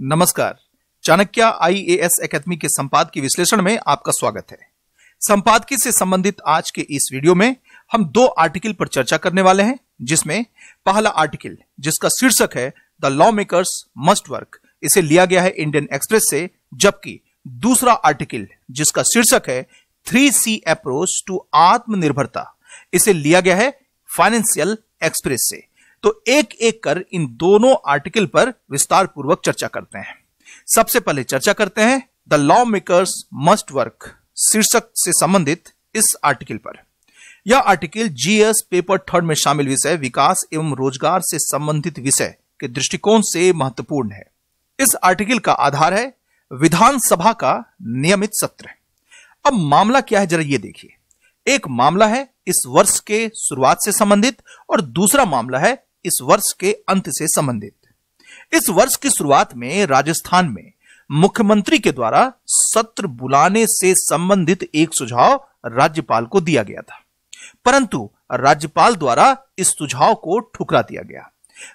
नमस्कार Chanakya IAS academy के संपाद के विश्लेषण में आपका स्वागत है संपादकीय से संबंधित आज के इस वीडियो में हम दो आर्टिकल पर चर्चा करने वाले हैं जिसमें पहला आर्टिकल जिसका शीर्षक है the lawmakers must work इसे लिया गया है इंडियन एक्सप्रेस से जबकि दूसरा आर्टिकल जिसका शीर्षक है थ्री सी अप्रोच टू आत्मनिर्भरता इसे लिया गया है फाइनेंशियल एक्सप्रेस से तो एक एक कर इन दोनों आर्टिकल पर विस्तार पूर्वक चर्चा करते हैं सबसे पहले चर्चा करते हैं the lawmakers must work शीर्षक से संबंधित इस आर्टिकल पर यह आर्टिकल जीएस पेपर थर्ड में शामिल विषय विकास एवं रोजगार से संबंधित विषय के दृष्टिकोण से महत्वपूर्ण है इस आर्टिकल का आधार है विधानसभा का नियमित सत्र अब मामला क्या है जरा ये देखिए एक मामला है इस वर्ष के शुरुआत से संबंधित और दूसरा मामला है इस वर्ष के अंत से संबंधित इस वर्ष की शुरुआत में राजस्थान में मुख्यमंत्री के द्वारा सत्र बुलाने से संबंधित एक सुझाव राज्यपाल को दिया गया था परंतु राज्यपाल द्वारा इस सुझाव को ठुकरा दिया गया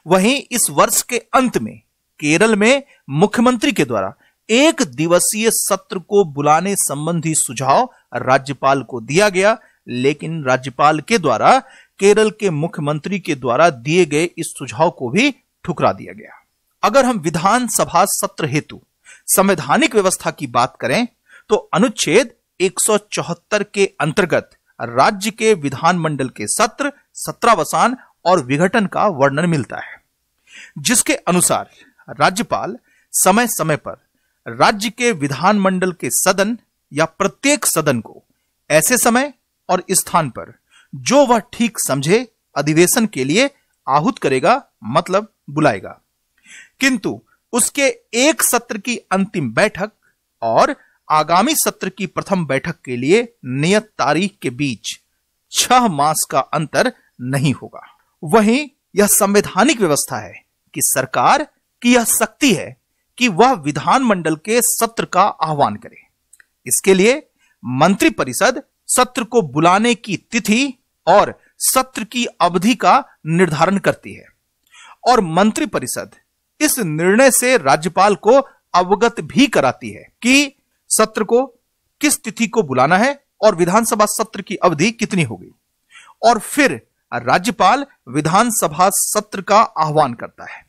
वहीं इस वर्ष के अंत में केरल में मुख्यमंत्री के द्वारा एक दिवसीय सत्र को बुलाने संबंधी सुझाव राज्यपाल को दिया गया लेकिन राज्यपाल के द्वारा केरल के मुख्यमंत्री के द्वारा दिए गए इस सुझाव को भी ठुकरा दिया गया अगर हम विधानसभा सत्र हेतु संवैधानिक व्यवस्था की बात करें तो अनुच्छेद 174 के अंतर्गत राज्य के विधानमंडल के सत्र सत्रावसान और विघटन का वर्णन मिलता है जिसके अनुसार राज्यपाल समय समय पर राज्य के विधानमंडल के सदन या प्रत्येक सदन को ऐसे समय और स्थान पर जो वह ठीक समझे अधिवेशन के लिए आहूत करेगा मतलब बुलाएगा किंतु उसके एक सत्र की अंतिम बैठक और आगामी सत्र की प्रथम बैठक के लिए नियत तारीख के बीच छह मास का अंतर नहीं होगा वहीं यह संवैधानिक व्यवस्था है कि सरकार की यह शक्ति है कि वह विधानमंडल के सत्र का आह्वान करे इसके लिए मंत्रिपरिषद सत्र को बुलाने की तिथि और सत्र की अवधि का निर्धारण करती है और मंत्रिपरिषद इस निर्णय से राज्यपाल को अवगत भी कराती है कि सत्र को किस तिथि को बुलाना है और विधानसभा सत्र की अवधि कितनी होगी और फिर राज्यपाल विधानसभा सत्र का आह्वान करता है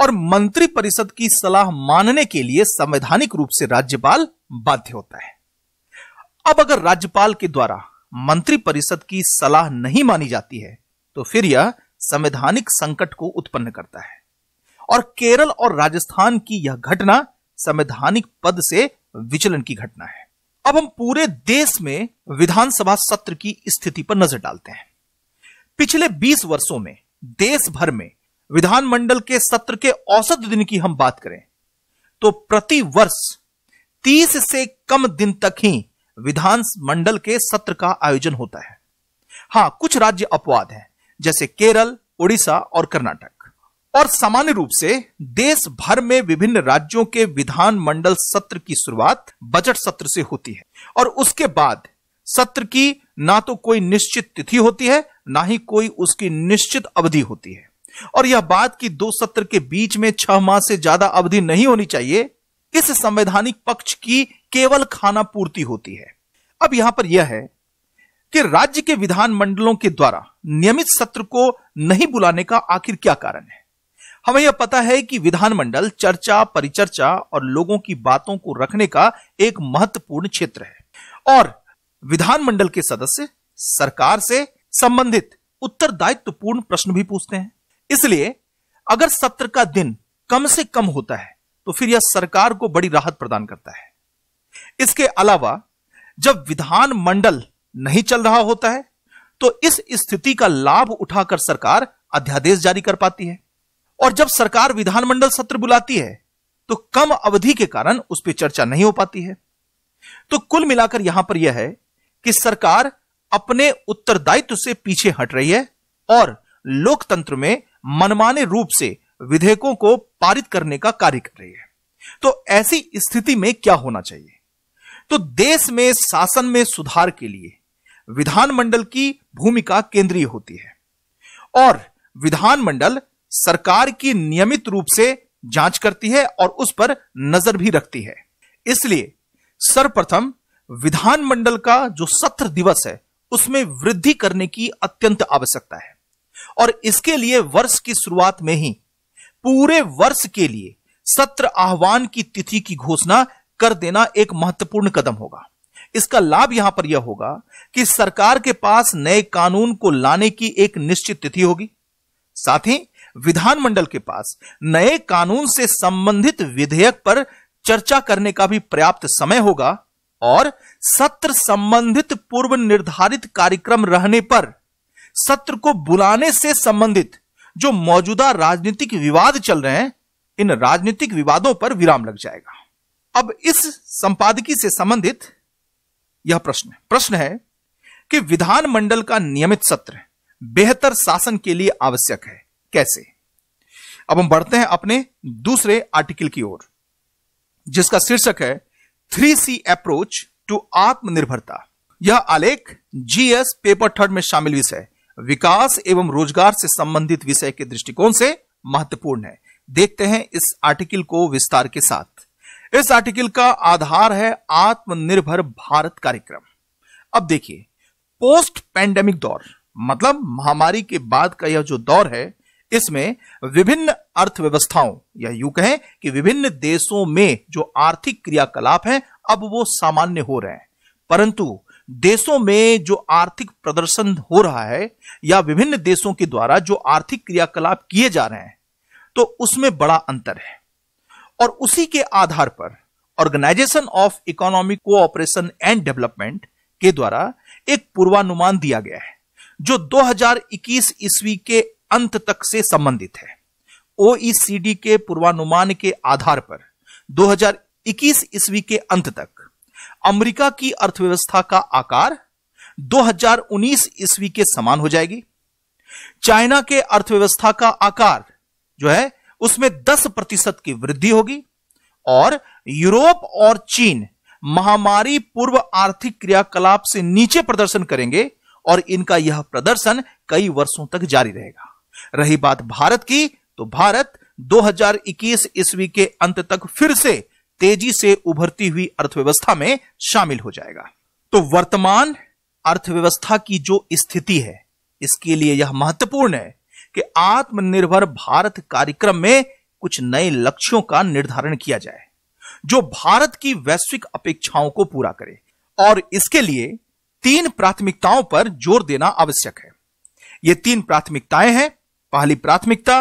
और मंत्रिपरिषद की सलाह मानने के लिए संवैधानिक रूप से राज्यपाल बाध्य होता है अब अगर राज्यपाल के द्वारा मंत्रिपरिषद की सलाह नहीं मानी जाती है तो फिर यह संवैधानिक संकट को उत्पन्न करता है और केरल और राजस्थान की यह घटना संवैधानिक पद से विचलन की घटना है अब हम पूरे देश में विधानसभा सत्र की स्थिति पर नजर डालते हैं पिछले 20 वर्षों में देश भर में विधानमंडल के सत्र के औसत दिन की हम बात करें तो प्रति वर्ष 30 से कम दिन तक ही विधान मंडल के सत्र का आयोजन होता है हां कुछ राज्य अपवाद हैं जैसे केरल ओडिशा और कर्नाटक और सामान्य रूप से देश भर में विभिन्न राज्यों के विधान मंडल सत्र की शुरुआत बजट सत्र से होती है और उसके बाद सत्र की ना तो कोई निश्चित तिथि होती है ना ही कोई उसकी निश्चित अवधि होती है और यह बात कि दो सत्र के बीच में छह माह से ज्यादा अवधि नहीं होनी चाहिए इस संवैधानिक पक्ष की केवल खाना पूर्ति होती है अब यहां पर यह है कि राज्य के विधानमंडलों के द्वारा नियमित सत्र को नहीं बुलाने का आखिर क्या कारण है हमें यह पता है कि विधानमंडल चर्चा परिचर्चा और लोगों की बातों को रखने का एक महत्वपूर्ण क्षेत्र है और विधानमंडल के सदस्य सरकार से संबंधित उत्तरदायित्वपूर्ण प्रश्न भी पूछते हैं इसलिए अगर सत्र का दिन कम से कम होता है तो फिर यह सरकार को बड़ी राहत प्रदान करता है इसके अलावा जब विधान मंडल नहीं चल रहा होता है तो इस स्थिति का लाभ उठाकर सरकार अध्यादेश जारी कर पाती है और जब सरकार विधानमंडल सत्र बुलाती है तो कम अवधि के कारण उस पर चर्चा नहीं हो पाती है तो कुल मिलाकर यहां पर यह है कि सरकार अपने उत्तरदायित्व से पीछे हट रही है और लोकतंत्र में मनमाने रूप से विधेयकों को पारित करने का कार्य कर रही है तो ऐसी स्थिति में क्या होना चाहिए तो देश में शासन में सुधार के लिए विधानमंडल की भूमिका केंद्रीय होती है और विधानमंडल सरकार की नियमित रूप से जांच करती है और उस पर नजर भी रखती है इसलिए सर्वप्रथम विधानमंडल का जो सत्र दिवस है उसमें वृद्धि करने की अत्यंत आवश्यकता है और इसके लिए वर्ष की शुरुआत में ही पूरे वर्ष के लिए सत्र आह्वान की तिथि की घोषणा कर देना एक महत्वपूर्ण कदम होगा इसका लाभ यहां पर यह होगा कि सरकार के पास नए कानून को लाने की एक निश्चित तिथि होगी साथ ही विधानमंडल के पास नए कानून से संबंधित विधेयक पर चर्चा करने का भी पर्याप्त समय होगा और सत्र संबंधित पूर्व निर्धारित कार्यक्रम रहने पर सत्र को बुलाने से संबंधित जो मौजूदा राजनीतिक विवाद चल रहे हैं इन राजनीतिक विवादों पर विराम लग जाएगा अब इस संपादकी से संबंधित यह प्रश्न है प्रश्न है कि विधानमंडल का नियमित सत्र बेहतर शासन के लिए आवश्यक है कैसे अब हम बढ़ते हैं अपने दूसरे आर्टिकल की ओर जिसका शीर्षक है थ्री सी अप्रोच टू आत्मनिर्भरता यह आलेख जीएस पेपर थर्ड में शामिल विषय विकास एवं रोजगार से संबंधित विषय के दृष्टिकोण से महत्वपूर्ण है देखते हैं इस आर्टिकल को विस्तार के साथ इस आर्टिकल का आधार है आत्मनिर्भर भारत कार्यक्रम अब देखिए पोस्ट पैंडेमिक दौर मतलब महामारी के बाद का यह जो दौर है इसमें विभिन्न अर्थव्यवस्थाओं या यू कहें कि विभिन्न देशों में जो आर्थिक क्रियाकलाप हैं अब वो सामान्य हो रहे हैं परंतु देशों में जो आर्थिक प्रदर्शन हो रहा है या विभिन्न देशों के द्वारा जो आर्थिक क्रियाकलाप किए जा रहे हैं तो उसमें बड़ा अंतर है और उसी के आधार पर organisation of economic cooperation and development के द्वारा एक पूर्वानुमान दिया गया है जो 2021 ईस्वी के अंत तक से संबंधित है ओईसीडी के पूर्वानुमान के आधार पर 2021 ईस्वी के अंत तक अमेरिका की अर्थव्यवस्था का आकार 2019 ईस्वी के समान हो जाएगी चाइना के अर्थव्यवस्था का आकार जो है उसमें 10 प्रतिशत की वृद्धि होगी और यूरोप और चीन महामारी पूर्व आर्थिक क्रियाकलाप से नीचे प्रदर्शन करेंगे और इनका यह प्रदर्शन कई वर्षों तक जारी रहेगा रही बात भारत की तो भारत 2021 ईस्वी के अंत तक फिर से तेजी से उभरती हुई अर्थव्यवस्था में शामिल हो जाएगा तो वर्तमान अर्थव्यवस्था की जो स्थिति है इसके लिए यह महत्वपूर्ण है कि आत्मनिर्भर भारत कार्यक्रम में कुछ नए लक्ष्यों का निर्धारण किया जाए जो भारत की वैश्विक अपेक्षाओं को पूरा करे और इसके लिए तीन प्राथमिकताओं पर जोर देना आवश्यक है ये तीन प्राथमिकताएं हैं पहली प्राथमिकता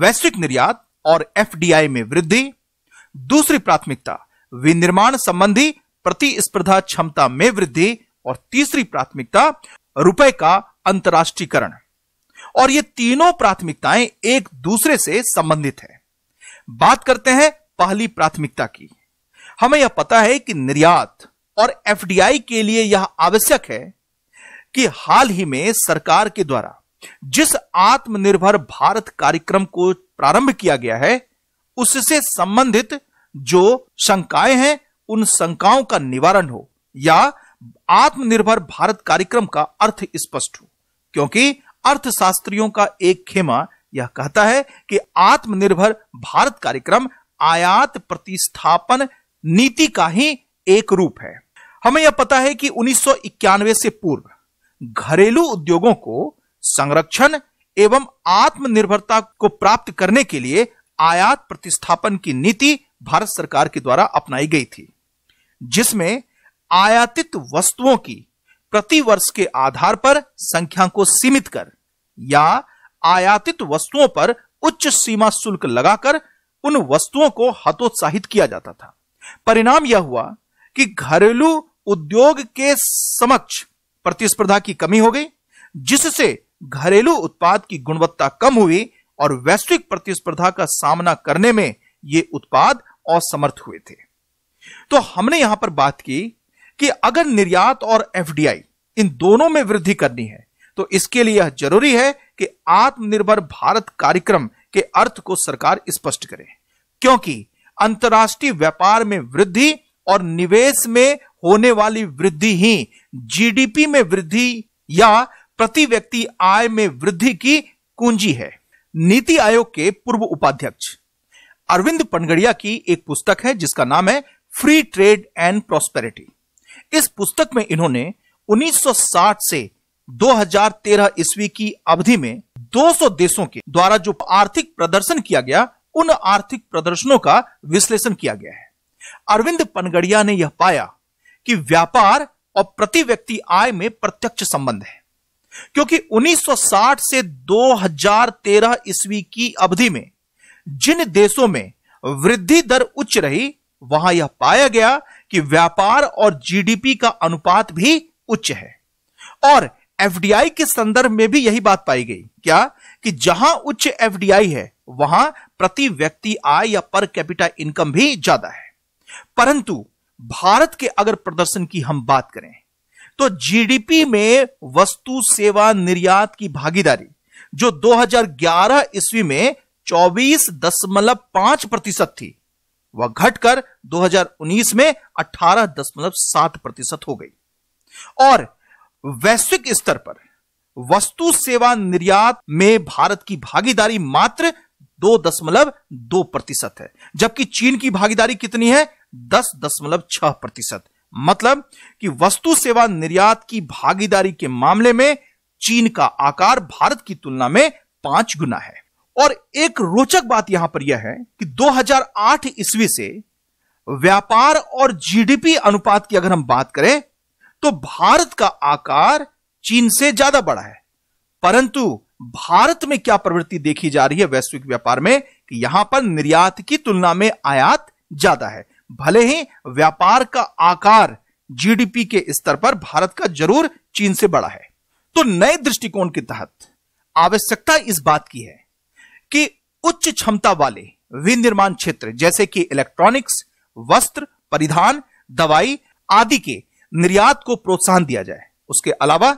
वैश्विक निर्यात और एफडीआई में वृद्धि दूसरी प्राथमिकता विनिर्माण संबंधी प्रतिस्पर्धा क्षमता में वृद्धि और तीसरी प्राथमिकता रुपए का अंतर्राष्ट्रीयकरण और ये तीनों प्राथमिकताएं एक दूसरे से संबंधित हैं। बात करते हैं पहली प्राथमिकता की हमें यह पता है कि निर्यात और एफडीआई के लिए यह आवश्यक है कि हाल ही में सरकार के द्वारा जिस आत्मनिर्भर भारत कार्यक्रम को प्रारंभ किया गया है उससे संबंधित जो शंकाएं हैं उन शंकाओं का निवारण हो या आत्मनिर्भर भारत कार्यक्रम का अर्थ स्पष्ट हो क्योंकि अर्थशास्त्रियों का एक खेमा यह कहता है कि आत्मनिर्भर भारत कार्यक्रम आयात प्रतिस्थापन नीति का ही एक रूप है हमें यह पता है कि उन्नीस से पूर्व घरेलू उद्योगों को संरक्षण एवं आत्मनिर्भरता को प्राप्त करने के लिए आयात प्रतिस्थापन की नीति भारत सरकार के द्वारा अपनाई गई थी जिसमें आयातित वस्तुओं की प्रति वर्ष के आधार पर संख्या को सीमित कर या आयातित वस्तुओं पर उच्च सीमा शुल्क लगाकर उन वस्तुओं को हतोत्साहित किया जाता था परिणाम यह हुआ कि घरेलू उद्योग के समक्ष प्रतिस्पर्धा की कमी हो गई जिससे घरेलू उत्पाद की गुणवत्ता कम हुई और वैश्विक प्रतिस्पर्धा का सामना करने में ये उत्पाद असमर्थ हुए थे तो हमने यहां पर बात की कि अगर निर्यात और एफडीआई इन दोनों में वृद्धि करनी है तो इसके लिए यह जरूरी है कि आत्मनिर्भर भारत कार्यक्रम के अर्थ को सरकार स्पष्ट करे क्योंकि अंतर्राष्ट्रीय व्यापार में वृद्धि और निवेश में होने वाली वृद्धि ही जीडीपी में वृद्धि या प्रति व्यक्ति आय में वृद्धि की कुंजी है नीति आयोग के पूर्व उपाध्यक्ष अरविंद पनगड़िया की एक पुस्तक है जिसका नाम है फ्री ट्रेड एंड प्रोस्पेरिटी इस पुस्तक में इन्होंने 1960 से 2013 ईस्वी की अवधि में 200 देशों के द्वारा जो आर्थिक प्रदर्शन किया गया उन आर्थिक प्रदर्शनों का विश्लेषण किया गया है अरविंद पनगड़िया ने यह पाया कि व्यापार और प्रति व्यक्ति आय में प्रत्यक्ष संबंध है क्योंकि 1960 से 2013 ईस्वी की अवधि में जिन देशों में वृद्धि दर उच्च रही वहां यह पाया गया कि व्यापार और जीडीपी का अनुपात भी उच्च है और एफडीआई के संदर्भ में भी यही बात पाई गई क्या कि जहां उच्च एफडीआई है वहां प्रति व्यक्ति आय या पर कैपिटा इनकम भी ज्यादा है परंतु भारत के अगर प्रदर्शन की हम बात करें तो जीडीपी में वस्तु सेवा निर्यात की भागीदारी जो 2011 ईस्वी में 24.5 प्रतिशत थी वह घटकर 2019 में 18.7 प्रतिशत हो गई और वैश्विक स्तर पर वस्तु सेवा निर्यात में भारत की भागीदारी मात्र दो दशमलव दो प्रतिशत है जबकि चीन की भागीदारी कितनी है दस दशमलव छह प्रतिशत मतलब कि वस्तु सेवा निर्यात की भागीदारी के मामले में चीन का आकार भारत की तुलना में पांच गुना है और एक रोचक बात यहां पर यह है कि 2008 ईस्वी से व्यापार और जीडीपी अनुपात की अगर हम बात करें तो भारत का आकार चीन से ज्यादा बड़ा है परंतु भारत में क्या प्रवृत्ति देखी जा रही है वैश्विक व्यापार में कि यहां पर निर्यात की तुलना में आयात ज्यादा है भले ही व्यापार का आकार जीडीपी के स्तर पर भारत का जरूर चीन से बड़ा है तो नए दृष्टिकोण के तहत आवश्यकता इस बात की है कि उच्च क्षमता वाले विनिर्माण क्षेत्र जैसे कि इलेक्ट्रॉनिक्स वस्त्र परिधान दवाई आदि के निर्यात को प्रोत्साहन दिया जाए उसके अलावा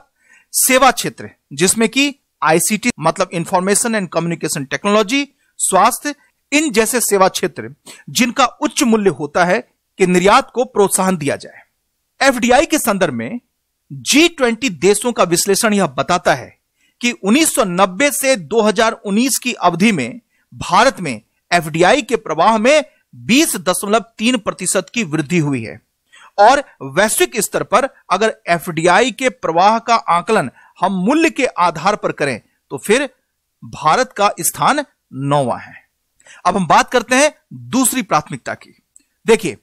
सेवा क्षेत्र जिसमें कि आईसीटी मतलब इंफॉर्मेशन एंड कम्युनिकेशन टेक्नोलॉजी स्वास्थ्य इन जैसे सेवा क्षेत्र जिनका उच्च मूल्य होता है कि निर्यात को प्रोत्साहन दिया जाए एफडीआई के संदर्भ में जी ट्वेंटी देशों का विश्लेषण यह बताता है कि 1990 से 2019 की अवधि में भारत में एफडीआई के प्रवाह में तीन प्रतिशत की वृद्धि हुई है और वैश्विक स्तर पर अगर एफडीआई के प्रवाह का आकलन हम मूल्य के आधार पर करें तो फिर भारत का स्थान नौवा है अब हम बात करते हैं दूसरी प्राथमिकता की देखिए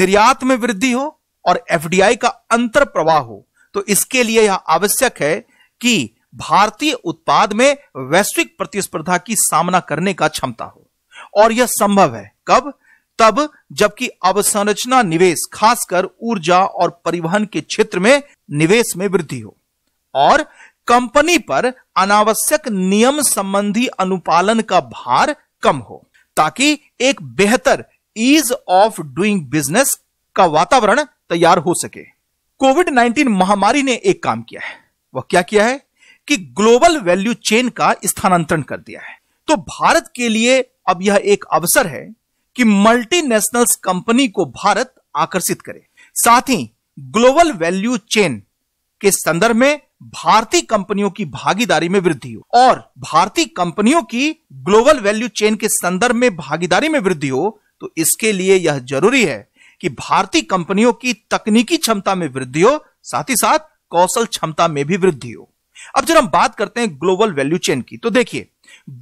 निर्यात में वृद्धि हो और एफडीआई का अंतर प्रवाह हो तो इसके लिए यह आवश्यक है कि भारतीय उत्पाद में वैश्विक प्रतिस्पर्धा की सामना करने का क्षमता हो और यह संभव है कब तब जबकि अवसंरचना निवेश खासकर ऊर्जा और परिवहन के क्षेत्र में निवेश में वृद्धि हो और कंपनी पर अनावश्यक नियम संबंधी अनुपालन का भार कम हो ताकि एक बेहतर ईज ऑफ डूइंग बिजनेस का वातावरण तैयार हो सके कोविड 19 महामारी ने एक काम किया है वह क्या किया है कि ग्लोबल वैल्यू चेन का स्थानांतरण कर दिया है तो भारत के लिए अब यह एक अवसर है कि मल्टीनेशनल्स कंपनी को भारत आकर्षित करे साथ ही ग्लोबल वैल्यू चेन के संदर्भ में भारतीय कंपनियों की भागीदारी में वृद्धि हो और भारतीय कंपनियों की ग्लोबल वैल्यू चेन के संदर्भ में भागीदारी में वृद्धि हो तो इसके लिए यह जरूरी है कि भारतीय कंपनियों की तकनीकी क्षमता में वृद्धि हो साथ ही साथ कौशल क्षमता में भी वृद्धि हो अब जब हम बात करते हैं ग्लोबल वैल्यू चेन की तो देखिए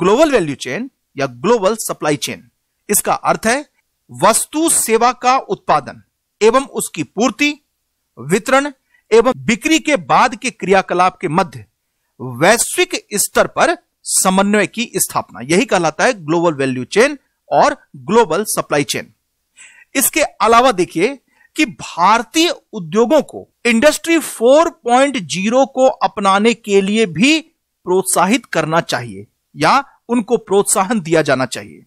ग्लोबल वैल्यू चेन या ग्लोबल सप्लाई चेन इसका अर्थ है वस्तु सेवा का उत्पादन एवं उसकी पूर्ति वितरण एवं बिक्री के बाद के क्रियाकलाप के मध्य वैश्विक स्तर पर समन्वय की स्थापना यही कहलाता है ग्लोबल वैल्यू चेन और ग्लोबल सप्लाई चेन इसके अलावा देखिए कि भारतीय उद्योगों को इंडस्ट्री 4.0 को अपनाने के लिए भी प्रोत्साहित करना चाहिए या उनको प्रोत्साहन दिया जाना चाहिए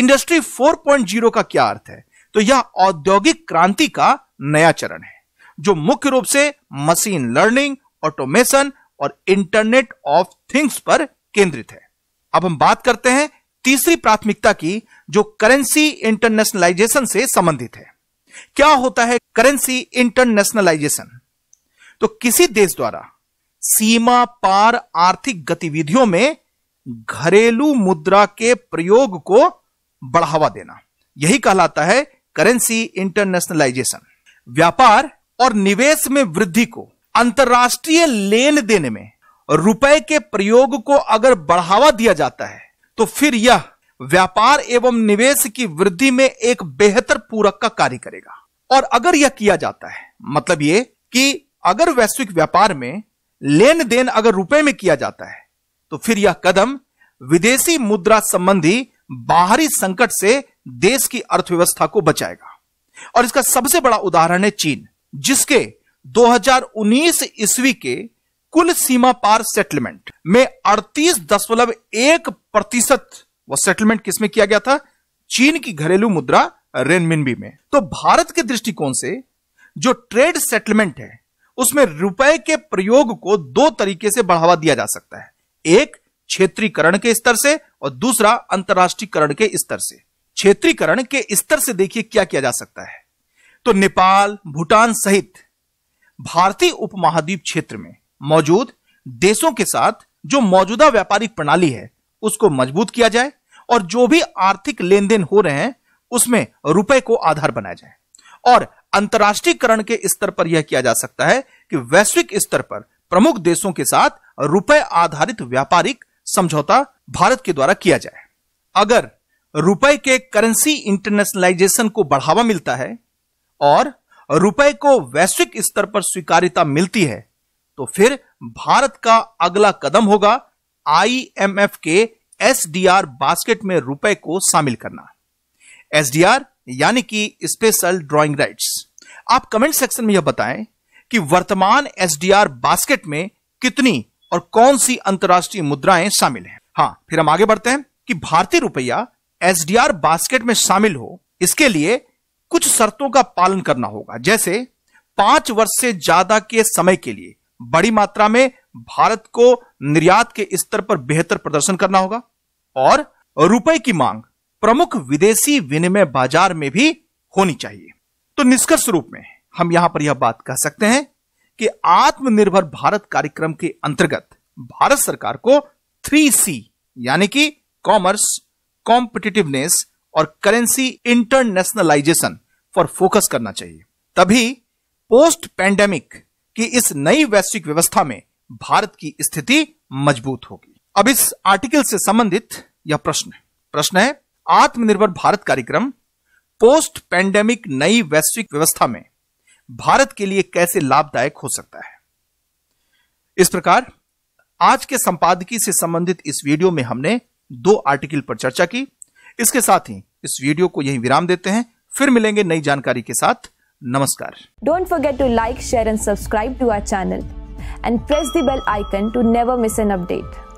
इंडस्ट्री 4.0 का क्या अर्थ है तो यह औद्योगिक क्रांति का नया चरण है जो मुख्य रूप से मशीन लर्निंग ऑटोमेशन और इंटरनेट ऑफ थिंग्स पर केंद्रित है अब हम बात करते हैं तीसरी प्राथमिकता की जो करेंसी इंटरनेशनलाइजेशन से संबंधित है क्या होता है करेंसी इंटरनेशनलाइजेशन तो किसी देश द्वारा सीमा पार आर्थिक गतिविधियों में घरेलू मुद्रा के प्रयोग को बढ़ावा देना यही कहलाता है करेंसी इंटरनेशनलाइजेशन व्यापार और निवेश में वृद्धि को अंतर्राष्ट्रीय लेन देन में रुपए के प्रयोग को अगर बढ़ावा दिया जाता है तो फिर यह व्यापार एवं निवेश की वृद्धि में एक बेहतर पूरक का कार्य करेगा और अगर यह किया जाता है मतलब ये कि अगर वैश्विक व्यापार में लेन देन अगर रुपए में किया जाता है तो फिर यह कदम विदेशी मुद्रा संबंधी बाहरी संकट से देश की अर्थव्यवस्था को बचाएगा और इसका सबसे बड़ा उदाहरण है चीन जिसके 2019 ईस्वी के कुल सीमा पार सेटलमेंट में अड़तीस दशमलव एक प्रतिशत वह सेटलमेंट किसमें किया गया था चीन की घरेलू मुद्रा रेनमिनबी में तो भारत के दृष्टिकोण से जो ट्रेड सेटलमेंट है उसमें रुपए के प्रयोग को दो तरीके से बढ़ावा दिया जा सकता है एक क्षेत्रीकरण के स्तर से और दूसरा अंतर्राष्ट्रीयकरण के स्तर से क्षेत्रीकरण के स्तर से देखिए क्या किया जा सकता है तो नेपाल भूटान सहित भारतीय उपमहाद्वीप क्षेत्र में मौजूद देशों के साथ जो मौजूदा व्यापारिक प्रणाली है उसको मजबूत किया जाए और जो भी आर्थिक लेन देन हो रहे हैं उसमें रुपए को आधार बनाया जाए और अंतर्राष्ट्रीयकरण के स्तर पर यह किया जा सकता है कि वैश्विक स्तर पर प्रमुख देशों के साथ रुपए आधारित व्यापारिक समझौता भारत के द्वारा किया जाए अगर रुपए के करेंसी इंटरनेशनलाइजेशन को बढ़ावा मिलता है और रुपए को वैश्विक स्तर पर स्वीकारिता मिलती है तो फिर भारत का अगला कदम होगा आईएमएफ के एसडीआर बास्केट में रुपए को शामिल करना एसडीआर यानी कि स्पेशल ड्राइंग राइट्स आप कमेंट सेक्शन में यह बताएं कि वर्तमान एसडीआर बास्केट में कितनी और कौन सी अंतर्राष्ट्रीय मुद्राएं शामिल हैं हाँ फिर हम आगे बढ़ते हैं कि भारतीय रुपया एसडीआर बास्केट में शामिल हो इसके लिए कुछ शर्तों का पालन करना होगा जैसे पांच वर्ष से ज्यादा के समय के लिए बड़ी मात्रा में भारत को निर्यात के स्तर पर बेहतर प्रदर्शन करना होगा और रुपए की मांग प्रमुख विदेशी विनिमय बाजार में भी होनी चाहिए तो निष्कर्ष रूप में हम यहां पर यह बात कह सकते हैं कि आत्मनिर्भर भारत कार्यक्रम के अंतर्गत भारत सरकार को थ्री सी यानी कि कॉमर्स कॉम्पिटिटिवनेस और करेंसी इंटरनेशनलाइजेशन पर फोकस करना चाहिए तभी पोस्ट पैंडेमिक की इस नई वैश्विक व्यवस्था में भारत की स्थिति मजबूत होगी अब इस आर्टिकल से संबंधित यह प्रश्न प्रश्न है आत्मनिर्भर भारत कार्यक्रम पोस्ट पैंडेमिक नई वैश्विक व्यवस्था में भारत के लिए कैसे लाभदायक हो सकता है इस प्रकार आज के संपादकीय से संबंधित इस वीडियो में हमने दो आर्टिकल पर चर्चा की इसके साथ ही इस वीडियो को यही विराम देते हैं फिर मिलेंगे नई जानकारी के साथ नमस्कार don't forget to like share and subscribe to our channel and press the bell icon to never miss an update